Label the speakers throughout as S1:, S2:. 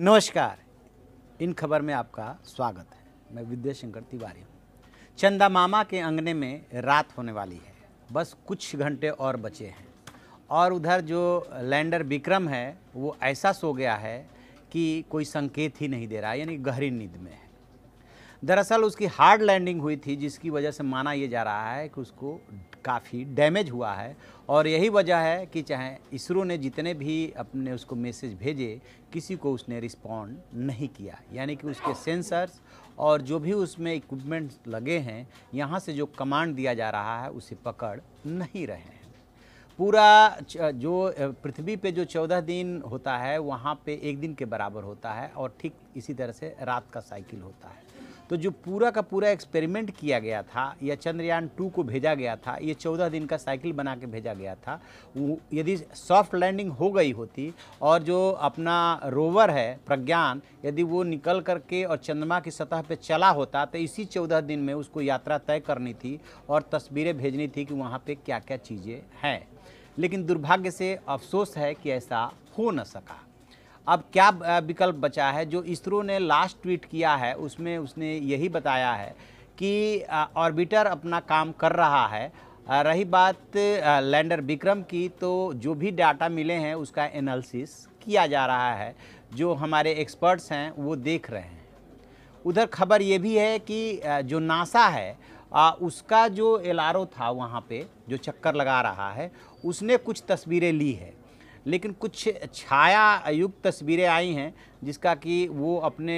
S1: नमस्कार इन खबर में आपका स्वागत है मैं विद्याशंकर तिवारी हूँ चंदा मामा के अंगने में रात होने वाली है बस कुछ घंटे और बचे हैं और उधर जो लैंडर विक्रम है वो ऐसा सो गया है कि कोई संकेत ही नहीं दे रहा यानी गहरी नींद में है दरअसल उसकी हार्ड लैंडिंग हुई थी जिसकी वजह से माना ये जा रहा है कि उसको काफ़ी डैमेज हुआ है और यही वजह है कि चाहे इसरो ने जितने भी अपने उसको मैसेज भेजे किसी को उसने रिस्पॉन्ड नहीं किया यानी कि उसके सेंसर्स और जो भी उसमें इक्विपमेंट्स लगे हैं यहाँ से जो कमांड दिया जा रहा है उसे पकड़ नहीं रहे हैं पूरा जो पृथ्वी पे जो चौदह दिन होता है वहाँ पे एक दिन के बराबर होता है और ठीक इसी तरह से रात का साइकिल होता है तो जो पूरा का पूरा एक्सपेरिमेंट किया गया था या चंद्रयान टू को भेजा गया था ये चौदह दिन का साइकिल बना के भेजा गया था यदि सॉफ्ट लैंडिंग हो गई होती और जो अपना रोवर है प्रज्ञान यदि वो निकल करके और चंद्रमा की सतह पे चला होता तो इसी चौदह दिन में उसको यात्रा तय करनी थी और तस्वीरें भेजनी थी कि वहाँ पर क्या क्या चीज़ें हैं लेकिन दुर्भाग्य से अफसोस है कि ऐसा हो न सका अब क्या विकल्प बचा है जो इसरो ने लास्ट ट्वीट किया है उसमें उसने यही बताया है कि ऑर्बिटर अपना काम कर रहा है रही बात लैंडर विक्रम की तो जो भी डाटा मिले हैं उसका एनालिसिस किया जा रहा है जो हमारे एक्सपर्ट्स हैं वो देख रहे हैं उधर खबर ये भी है कि जो नासा है आ, उसका जो एल था वहाँ पे जो चक्कर लगा रहा है उसने कुछ तस्वीरें ली है लेकिन कुछ छाया युक्त तस्वीरें आई हैं जिसका कि वो अपने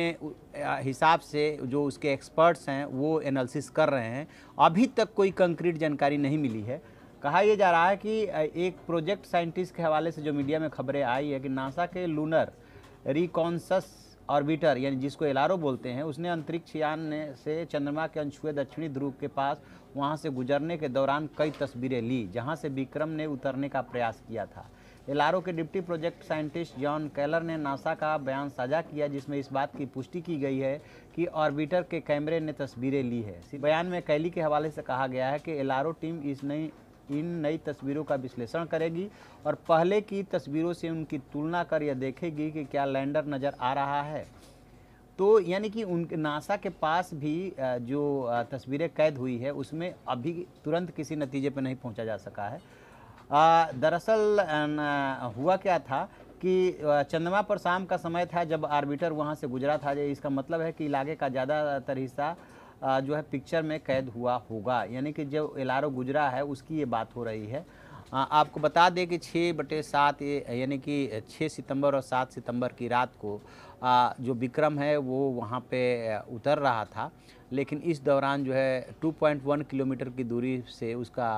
S1: हिसाब से जो उसके एक्सपर्ट्स हैं वो एनालिसिस कर रहे हैं अभी तक कोई कंक्रीट जानकारी नहीं मिली है कहा यह जा रहा है कि एक प्रोजेक्ट साइंटिस्ट के हवाले से जो मीडिया में खबरें आई है कि नासा के लूनर रिकॉन्सस ऑर्बिटर यानी जिसको एलारो बोलते हैं उसने अंतरिक्ष यान ने से चंद्रमा के अनछुए दक्षिणी ध्रुव के पास वहां से गुजरने के दौरान कई तस्वीरें ली जहां से विक्रम ने उतरने का प्रयास किया था एलआरओ के deputy project scientist John Keller ने नासा का बयान साझा किया जिसमें इस बात की पुष्टि की गई है कि ऑर्बिटर के कैमरे ने तस्वीरें ली है बयान में कैली के हवाले से कहा गया है कि एलआरओ टीम इस नई इन नई तस्वीरों का विश्लेषण करेगी और पहले की तस्वीरों से उनकी तुलना कर यह देखेगी कि क्या लैंडर नज़र आ रहा है तो यानी कि उन नासा के पास भी जो तस्वीरें कैद हुई है उसमें अभी तुरंत किसी नतीजे पर नहीं पहुंचा जा सका है दरअसल हुआ क्या था कि चंद्रमा पर शाम का समय था जब आर्बिटर वहाँ से गुजरा था इसका मतलब है कि इलाके का ज़्यादातर हिस्सा जो है पिक्चर में कैद हुआ होगा यानी कि जब एल गुजरा है उसकी ये बात हो रही है आपको बता दें कि छः बटे सात यानी कि छः सितंबर और सात सितंबर की रात को जो विक्रम है वो वहाँ पे उतर रहा था लेकिन इस दौरान जो है 2.1 किलोमीटर की दूरी से उसका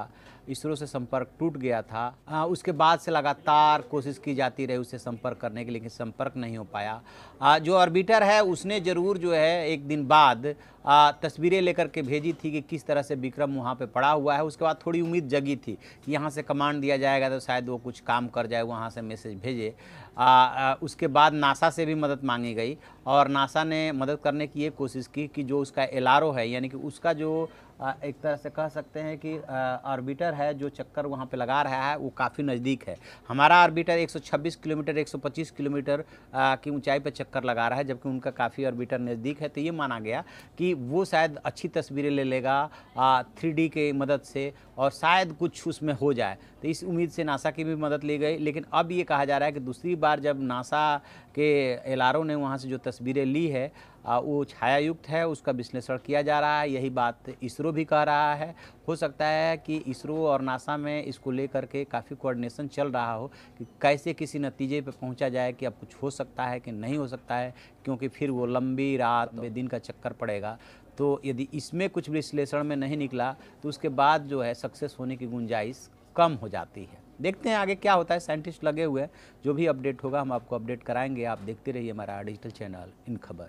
S1: इसरो से संपर्क टूट गया था आ, उसके बाद से लगातार कोशिश की जाती रही उससे संपर्क करने की लेकिन संपर्क नहीं हो पाया आ, जो ऑर्बिटर है उसने ज़रूर जो है एक दिन बाद आ, तस्वीरें लेकर के भेजी थी कि किस तरह से विक्रम वहाँ पे पड़ा हुआ है उसके बाद थोड़ी उम्मीद जगी थी कि यहाँ से कमांड दिया जाएगा तो शायद वो कुछ काम कर जाए वहाँ से मैसेज भेजे आ, आ, उसके बाद नासा से भी मदद मांगी गई और नासा ने मदद करने की ये कोशिश की कि जो उसका एल है यानी कि उसका जो एक तरह से कह सकते हैं कि आर्बिटर है जो चक्कर वहाँ पे लगा रहा है वो काफ़ी नज़दीक है हमारा आर्बिटर 126 किलोमीटर 125 किलोमीटर की ऊंचाई पर चक्कर लगा रहा है जबकि उनका काफ़ी आर्बिटर नज़दीक है तो ये माना गया कि वो शायद अच्छी तस्वीरें ले लेगा थ्री के मदद से और शायद कुछ उसमें हो जाए तो इस उम्मीद से नासा की भी मदद ली गई लेकिन अब ये कहा जा रहा है कि दूसरी बार जब नासा के एलारों ने वहाँ से जो तस्वीरें ली है वो छायायुक्त है उसका विश्लेषण किया जा रहा है यही बात इसरो भी कह रहा है हो सकता है कि इसरो और नासा में इसको लेकर के काफ़ी कोऑर्डिनेशन चल रहा हो कि कैसे किसी नतीजे पर पहुंचा जाए कि अब कुछ हो सकता है कि नहीं हो सकता है क्योंकि फिर वो लंबी रात में दिन का चक्कर पड़ेगा तो यदि इसमें कुछ विश्लेषण में नहीं निकला तो उसके बाद जो है सक्सेस होने की गुंजाइश कम हो जाती है देखते हैं आगे क्या होता है साइंटिस्ट लगे हुए हैं जो भी अपडेट होगा हम आपको अपडेट कराएंगे आप देखते रहिए हमारा डिजिटल चैनल इन खबर